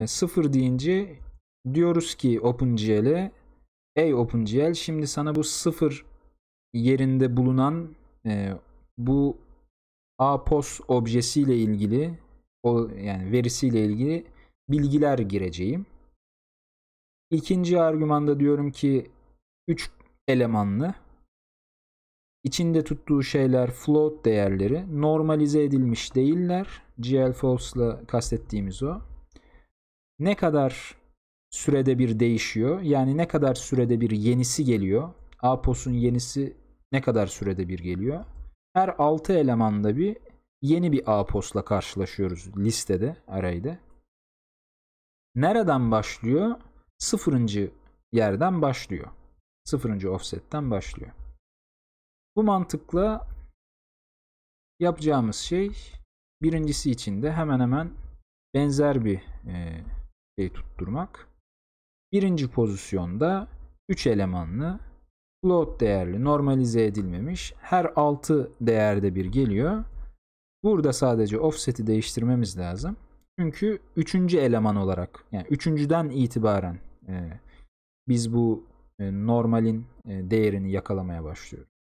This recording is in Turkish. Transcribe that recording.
E, sıfır deyince diyoruz ki OpenGL'e ey OpenGL şimdi sana bu sıfır yerinde bulunan e, bu APOS objesiyle ilgili o yani verisiyle ilgili bilgiler gireceğim. İkinci argümanda diyorum ki 3 elemanlı içinde tuttuğu şeyler float değerleri normalize edilmiş değiller. GL false'la kastettiğimiz o ne kadar sürede bir değişiyor? Yani ne kadar sürede bir yenisi geliyor? APOS'un yenisi ne kadar sürede bir geliyor? Her 6 elemanda bir yeni bir APOS'la karşılaşıyoruz listede, arayda. Nereden başlıyor? Sıfırıncı yerden başlıyor. Sıfırıncı offset'ten başlıyor. Bu mantıkla yapacağımız şey birincisi için de hemen hemen benzer bir e, tutturmak. Birinci pozisyonda 3 elemanlı float değerli normalize edilmemiş her 6 değerde bir geliyor. Burada sadece offset'i değiştirmemiz lazım. Çünkü üçüncü eleman olarak yani üçüncüden itibaren e, biz bu e, normalin e, değerini yakalamaya başlıyoruz.